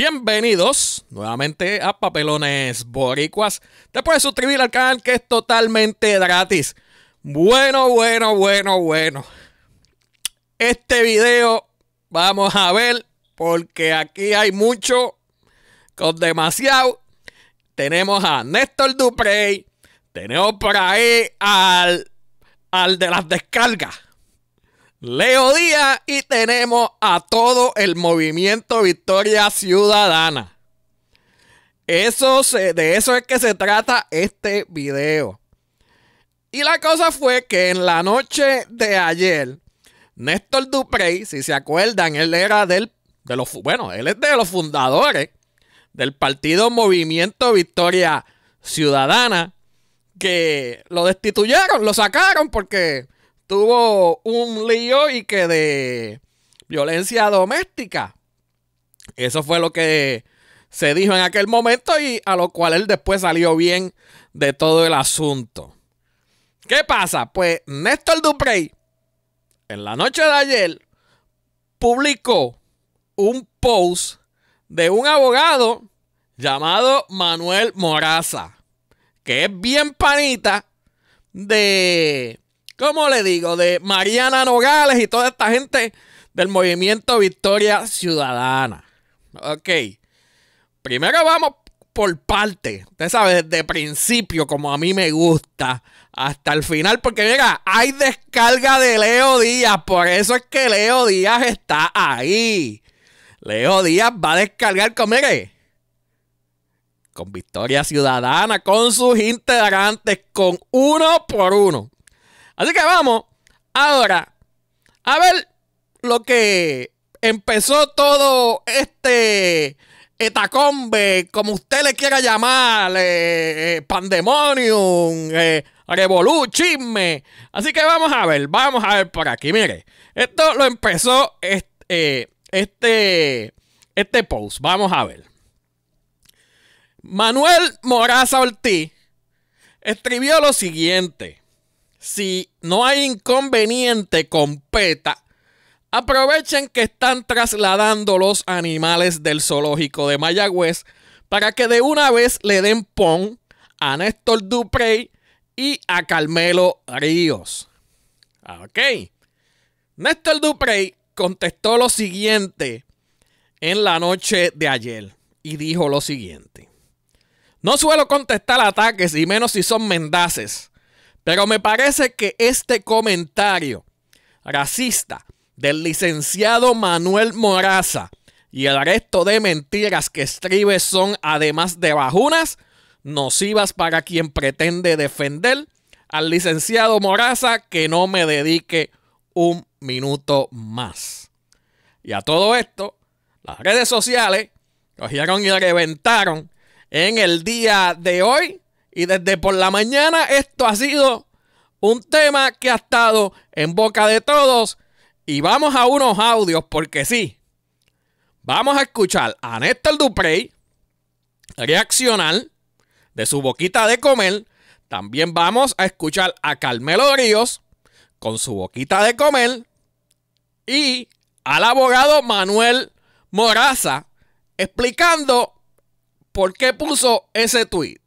Bienvenidos nuevamente a Papelones Boricuas. Te puedes suscribir al canal que es totalmente gratis. Bueno, bueno, bueno, bueno. Este video vamos a ver porque aquí hay mucho con demasiado. Tenemos a Néstor Duprey. Tenemos por ahí al, al de las descargas. Leo Díaz y tenemos a todo el movimiento Victoria Ciudadana. Eso de eso es que se trata este video. Y la cosa fue que en la noche de ayer, Néstor Duprey, si se acuerdan, él era del, de los, bueno, él es de los fundadores del partido Movimiento Victoria Ciudadana, que lo destituyeron, lo sacaron porque tuvo un lío y que de violencia doméstica. Eso fue lo que se dijo en aquel momento y a lo cual él después salió bien de todo el asunto. ¿Qué pasa? Pues Néstor Duprey, en la noche de ayer, publicó un post de un abogado llamado Manuel Moraza, que es bien panita de ¿cómo le digo? De Mariana Nogales y toda esta gente del movimiento Victoria Ciudadana. Ok. Primero vamos por parte. Usted sabe, desde principio, como a mí me gusta, hasta el final, porque mira, hay descarga de Leo Díaz. Por eso es que Leo Díaz está ahí. Leo Díaz va a descargar con, con Victoria Ciudadana, con sus integrantes, con uno por uno. Así que vamos ahora a ver lo que empezó todo este etacombe, como usted le quiera llamar, eh, eh, pandemonium, eh, revolú, chisme. Así que vamos a ver, vamos a ver por aquí. Mire, esto lo empezó este, este, este post. Vamos a ver. Manuel Moraza Ortiz escribió lo siguiente si no hay inconveniente con PETA, aprovechen que están trasladando los animales del zoológico de Mayagüez para que de una vez le den pon a Néstor Duprey y a Carmelo Ríos. Ok. Néstor Duprey contestó lo siguiente en la noche de ayer y dijo lo siguiente. No suelo contestar ataques y menos si son mendaces. Pero me parece que este comentario racista del licenciado Manuel Moraza y el resto de mentiras que escribe son, además de bajunas, nocivas para quien pretende defender al licenciado Moraza que no me dedique un minuto más. Y a todo esto, las redes sociales cogieron y reventaron en el día de hoy y desde por la mañana esto ha sido un tema que ha estado en boca de todos. Y vamos a unos audios porque sí. Vamos a escuchar a Néstor Duprey reaccionar de su boquita de comer. También vamos a escuchar a Carmelo Ríos con su boquita de comer. Y al abogado Manuel Moraza explicando por qué puso ese tweet.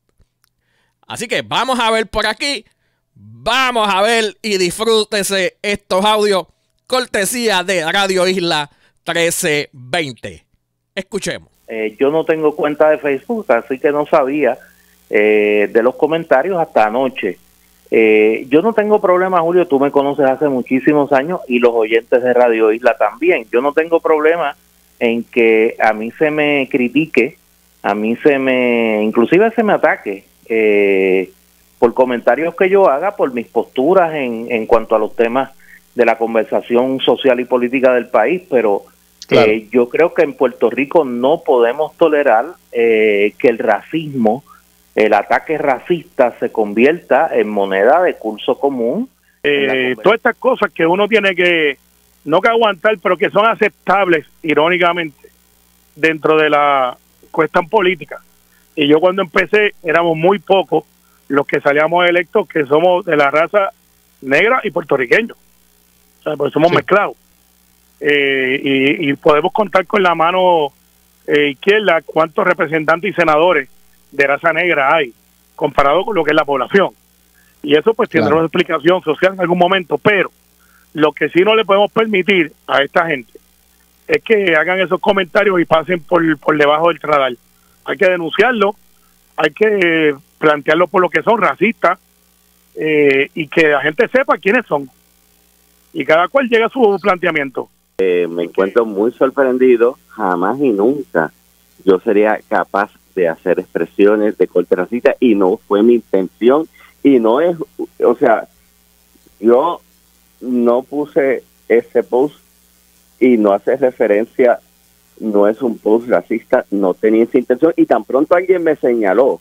Así que vamos a ver por aquí. Vamos a ver y disfrútese estos audios cortesía de Radio Isla 1320. Escuchemos. Eh, yo no tengo cuenta de Facebook, así que no sabía eh, de los comentarios hasta anoche. Eh, yo no tengo problema, Julio, tú me conoces hace muchísimos años y los oyentes de Radio Isla también. Yo no tengo problema en que a mí se me critique, a mí se me, inclusive se me ataque eh, por comentarios que yo haga, por mis posturas en, en cuanto a los temas de la conversación social y política del país, pero eh, yo creo que en Puerto Rico no podemos tolerar eh, que el racismo, el ataque racista se convierta en moneda de curso común. Eh, todas estas cosas que uno tiene que, no que aguantar, pero que son aceptables, irónicamente, dentro de la cuestión política. Y yo cuando empecé éramos muy pocos los que salíamos electos que somos de la raza negra y puertorriqueño. O sea, pues somos mezclados. Eh, y, podemos contar con la mano eh, izquierda cuántos representantes y senadores de raza negra hay comparado con lo que es la población. Y eso pues tendrá una explicación social en algún momento, pero lo que sí no le podemos permitir a esta gente es que hagan esos comentarios y pasen por, por debajo del tradal hay que denunciarlo, hay que eh, plantearlo por lo que son racistas eh, y que la gente sepa quiénes son. Y cada cual llega a su planteamiento. Eh, me encuentro muy sorprendido, jamás y nunca yo sería capaz de hacer expresiones de corte racista y no fue mi intención y no es, o sea, yo no puse ese post y no hace referencia no es un post racista, no tenía esa intención y tan pronto alguien me señaló,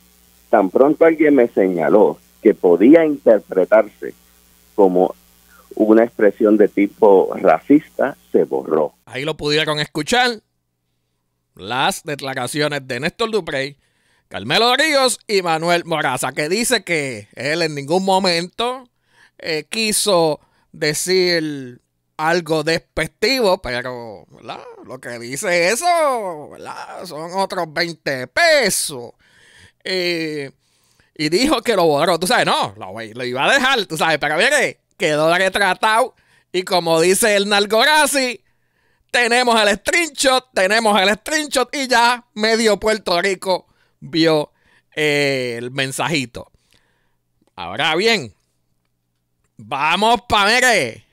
tan pronto alguien me señaló que podía interpretarse como una expresión de tipo racista, se borró. Ahí lo pudieron escuchar las declaraciones de Néstor Duprey, Carmelo Ríos y Manuel Moraza, que dice que él en ningún momento eh, quiso decir algo despectivo, pero lo que dice eso son otros 20 pesos. Eh, y dijo que lo borró, tú sabes, no, lo, iba a dejar, tú sabes, pero mire, quedó retratado. Y como dice el Nargorazi, tenemos el screenshot, tenemos el screenshot y ya medio Puerto Rico vio eh, el mensajito. Ahora bien, vamos para mire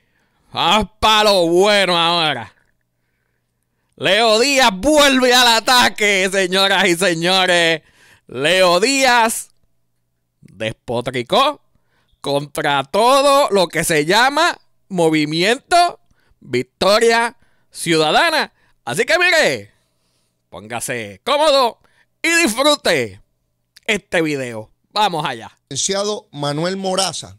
Vamos para lo bueno ahora. Leo Díaz vuelve al ataque, señoras y señores. Leo Díaz despotricó contra todo lo que se llama movimiento Victoria Ciudadana. Así que mire, póngase cómodo y disfrute este video. Vamos allá. Manuel Moraza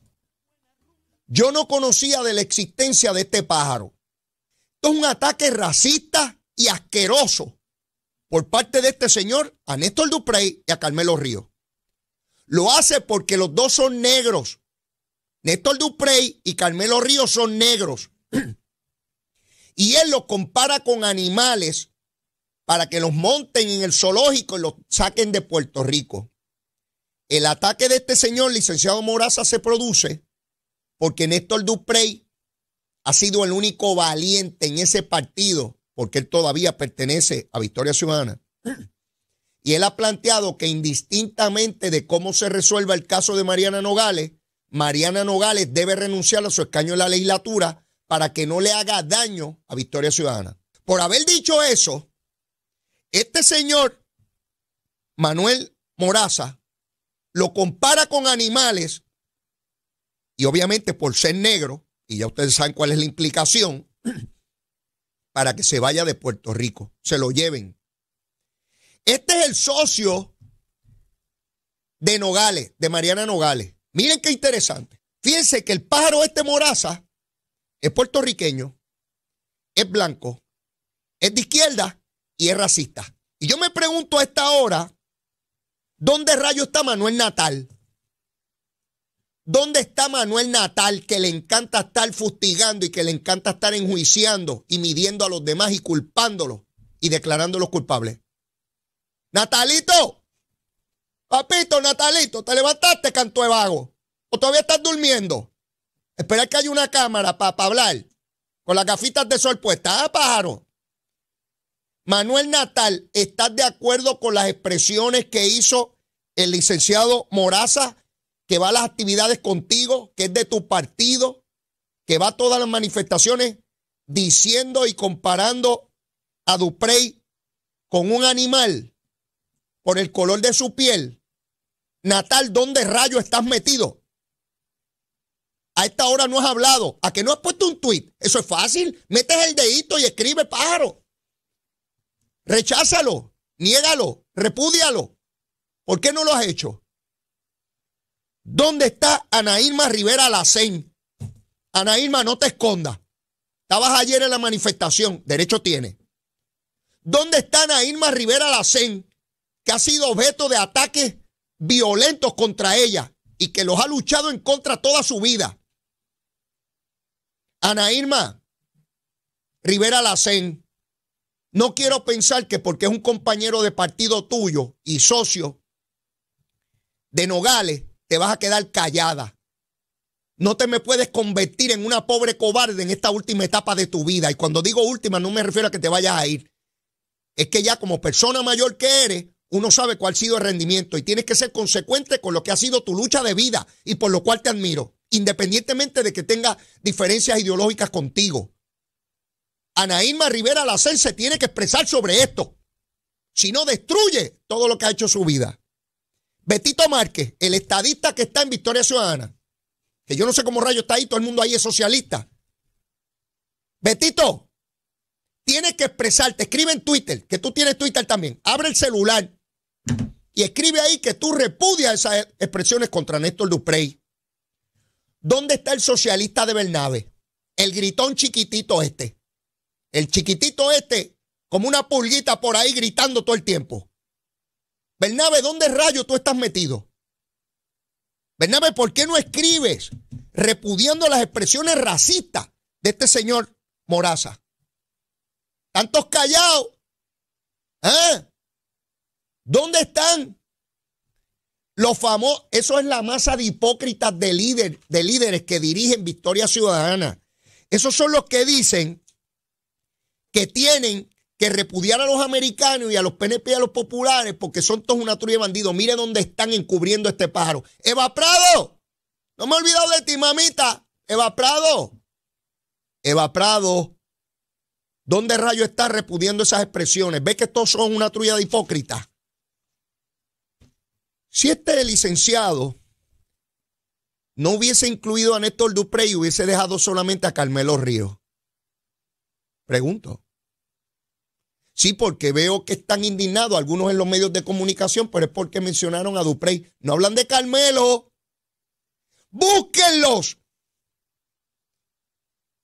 yo no conocía de la existencia de este pájaro. Esto es un ataque racista y asqueroso por parte de este señor a Néstor Duprey y a Carmelo Ríos. Lo hace porque los dos son negros. Néstor Duprey y Carmelo Ríos son negros. y él los compara con animales para que los monten en el zoológico y los saquen de Puerto Rico. El ataque de este señor, licenciado Moraza, se produce porque Néstor Duprey ha sido el único valiente en ese partido, porque él todavía pertenece a Victoria Ciudadana. Y él ha planteado que indistintamente de cómo se resuelva el caso de Mariana Nogales, Mariana Nogales debe renunciar a su escaño en la legislatura para que no le haga daño a Victoria Ciudadana. Por haber dicho eso, este señor, Manuel Moraza, lo compara con animales y obviamente por ser negro, y ya ustedes saben cuál es la implicación, para que se vaya de Puerto Rico, se lo lleven. Este es el socio de Nogales, de Mariana Nogales. Miren qué interesante. Fíjense que el pájaro este Moraza es puertorriqueño, es blanco, es de izquierda y es racista. Y yo me pregunto a esta hora, ¿dónde rayo está Manuel Natal? ¿Dónde está Manuel Natal que le encanta estar fustigando y que le encanta estar enjuiciando y midiendo a los demás y culpándolos y declarándolos culpables? Natalito, papito, Natalito, te levantaste, canto de vago. ¿O todavía estás durmiendo? Espera que hay una cámara para hablar. Con las gafitas de sol puestas. Ah, pájaro. Manuel Natal, ¿estás de acuerdo con las expresiones que hizo el licenciado Moraza que va a las actividades contigo, que es de tu partido, que va a todas las manifestaciones diciendo y comparando a Duprey con un animal por el color de su piel. Natal, ¿dónde rayo estás metido? A esta hora no has hablado, a que no has puesto un tuit. Eso es fácil. Metes el dedito y escribe pájaro. Recházalo, niégalo, repúdialo. ¿Por qué no lo has hecho? ¿Dónde está Ana Irma Rivera Lacén? Ana Irma, no te escondas. Estabas ayer en la manifestación, derecho tiene. ¿Dónde está Ana Irma Rivera Lacén, que ha sido objeto de ataques violentos contra ella y que los ha luchado en contra toda su vida? Ana Irma Rivera Lacén, no quiero pensar que porque es un compañero de partido tuyo y socio de Nogales, te vas a quedar callada. No te me puedes convertir en una pobre cobarde en esta última etapa de tu vida. Y cuando digo última, no me refiero a que te vayas a ir. Es que ya como persona mayor que eres, uno sabe cuál ha sido el rendimiento y tienes que ser consecuente con lo que ha sido tu lucha de vida y por lo cual te admiro, independientemente de que tenga diferencias ideológicas contigo. Anaíma Rivera Lacer se tiene que expresar sobre esto. Si no, destruye todo lo que ha hecho su vida. Betito Márquez, el estadista que está en Victoria Ciudadana, que yo no sé cómo rayo está ahí, todo el mundo ahí es socialista. Betito, tienes que expresarte, escribe en Twitter, que tú tienes Twitter también, abre el celular y escribe ahí que tú repudias esas expresiones contra Néstor Duprey. ¿Dónde está el socialista de Bernabe? El gritón chiquitito este. El chiquitito este, como una pulguita por ahí gritando todo el tiempo. Bernabe, ¿dónde rayo tú estás metido? Bernabe, ¿por qué no escribes repudiando las expresiones racistas de este señor Moraza? Tantos callados. ¿Ah? ¿Dónde están? Los famosos, eso es la masa de hipócritas de, de líderes que dirigen Victoria Ciudadana. Esos son los que dicen que tienen que repudiar a los americanos y a los PNP y a los populares porque son todos una truya de bandidos. Mire dónde están encubriendo este pájaro. Eva Prado, no me he olvidado de ti, mamita. Eva Prado, Eva Prado, ¿dónde rayo está repudiando esas expresiones? ¿Ve que estos son una truya de hipócritas? Si este licenciado no hubiese incluido a Néstor Duprey y hubiese dejado solamente a Carmelo Río. pregunto. Sí, porque veo que están indignados algunos en los medios de comunicación, pero es porque mencionaron a Duprey. No hablan de Carmelo. Búsquenlos.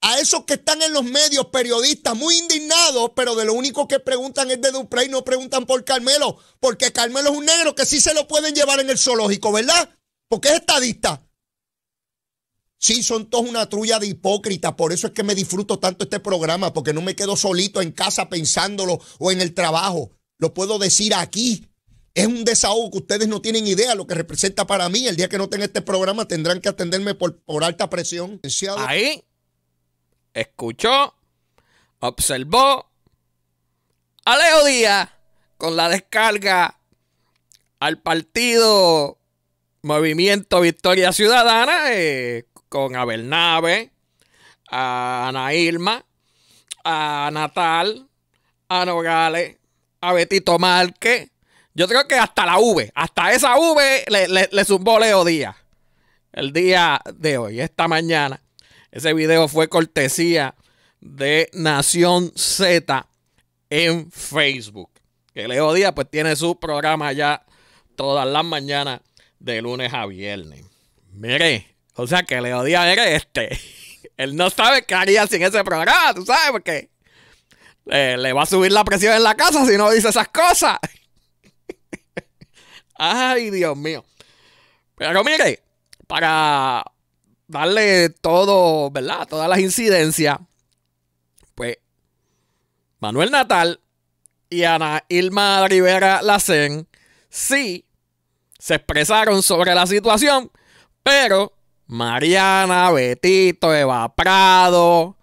A esos que están en los medios, periodistas, muy indignados, pero de lo único que preguntan es de Duprey, no preguntan por Carmelo, porque Carmelo es un negro que sí se lo pueden llevar en el zoológico, ¿verdad? Porque es estadista. Sí, son todos una trulla de hipócritas. Por eso es que me disfruto tanto este programa, porque no me quedo solito en casa pensándolo o en el trabajo. Lo puedo decir aquí. Es un desahogo que ustedes no tienen idea lo que representa para mí. El día que no tenga este programa tendrán que atenderme por, alta presión. Ahí escuchó, observó Alejo Díaz con la descarga al partido Movimiento Victoria Ciudadana eh, con Abel Bernabe, a Ana a Natal, a Nogales, a Betito Márquez. Yo creo que hasta la V, hasta esa V le, le, le zumbó Leo Díaz. El día de hoy, esta mañana. Ese video fue cortesía de Nación Z en Facebook. Que Leo Díaz pues tiene su programa ya todas las mañanas de lunes a viernes. Mire, o sea, que le odia ver este. Él no sabe qué haría sin ese programa, ¿tú sabes? Porque qué? Eh, le va a subir la presión en la casa si no dice esas cosas. Ay, Dios mío. Pero mire, para darle todo, ¿verdad? Todas las incidencias, pues Manuel Natal y Ana Irma Rivera Lacen sí se expresaron sobre la situación, pero Mariana, Betito, Eva Prado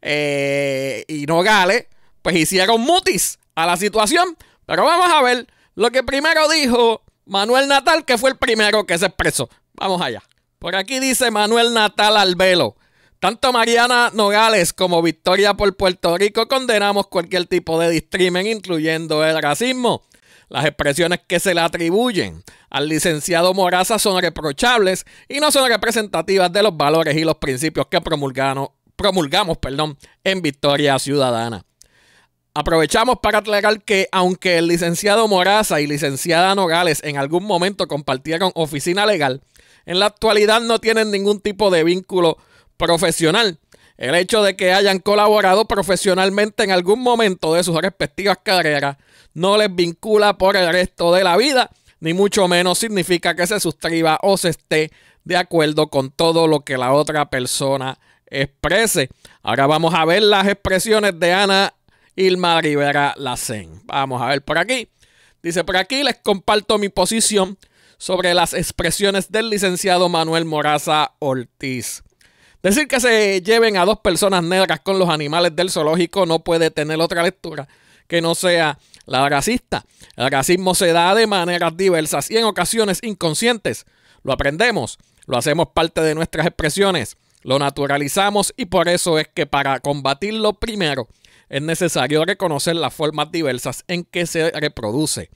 eh, y Nogales, pues hicieron mutis a la situación. Pero vamos a ver lo que primero dijo Manuel Natal, que fue el primero que se expresó. Vamos allá. Por aquí dice Manuel Natal al velo. Tanto Mariana Nogales como Victoria por Puerto Rico condenamos cualquier tipo de distrimen, incluyendo el racismo. Las expresiones que se le atribuyen al licenciado Moraza son reprochables y no son representativas de los valores y los principios que promulgamos perdón, en Victoria Ciudadana. Aprovechamos para aclarar que aunque el licenciado Moraza y licenciada Nogales en algún momento compartieron oficina legal, en la actualidad no tienen ningún tipo de vínculo profesional el hecho de que hayan colaborado profesionalmente en algún momento de sus respectivas carreras no les vincula por el resto de la vida, ni mucho menos significa que se suscriba o se esté de acuerdo con todo lo que la otra persona exprese. Ahora vamos a ver las expresiones de Ana Ilma Rivera Lacen. Vamos a ver por aquí. Dice, por aquí les comparto mi posición sobre las expresiones del licenciado Manuel Moraza Ortiz. Decir que se lleven a dos personas negras con los animales del zoológico no puede tener otra lectura que no sea la racista. El racismo se da de maneras diversas y en ocasiones inconscientes. Lo aprendemos, lo hacemos parte de nuestras expresiones, lo naturalizamos y por eso es que para combatirlo primero es necesario reconocer las formas diversas en que se reproduce.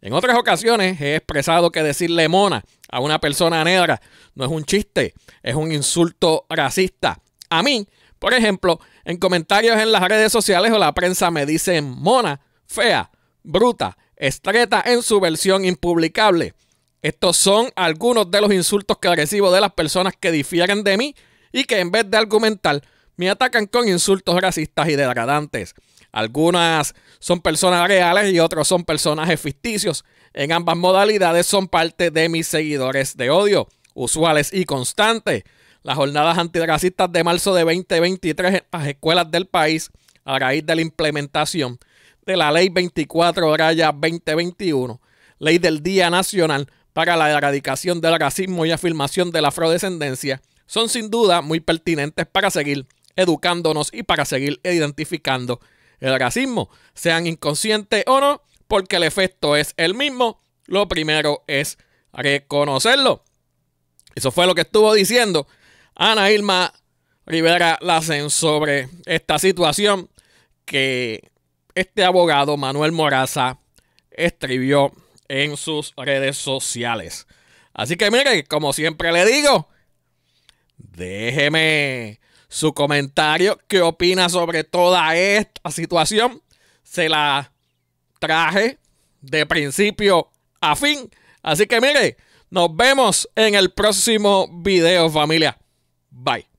En otras ocasiones he expresado que decirle mona a una persona negra no es un chiste, es un insulto racista. A mí, por ejemplo, en comentarios en las redes sociales o la prensa me dicen mona, fea, bruta, estreta en su versión impublicable. Estos son algunos de los insultos que recibo de las personas que difieren de mí y que en vez de argumentar me atacan con insultos racistas y degradantes. Algunas son personas reales y otros son personajes ficticios. En ambas modalidades son parte de mis seguidores de odio, usuales y constantes. Las jornadas antirracistas de marzo de 2023 en las escuelas del país, a raíz de la implementación de la Ley 24 raya 2021, Ley del Día Nacional para la Erradicación del Racismo y Afirmación de la Afrodescendencia, son sin duda muy pertinentes para seguir educándonos y para seguir identificando el racismo, sean inconscientes o no, porque el efecto es el mismo, lo primero es reconocerlo. Eso fue lo que estuvo diciendo Ana Irma Rivera Lacen sobre esta situación que este abogado Manuel Moraza escribió en sus redes sociales. Así que mire, como siempre le digo, déjeme su comentario, qué opina sobre toda esta situación. Se la traje de principio a fin. Así que mire, nos vemos en el próximo video familia. Bye.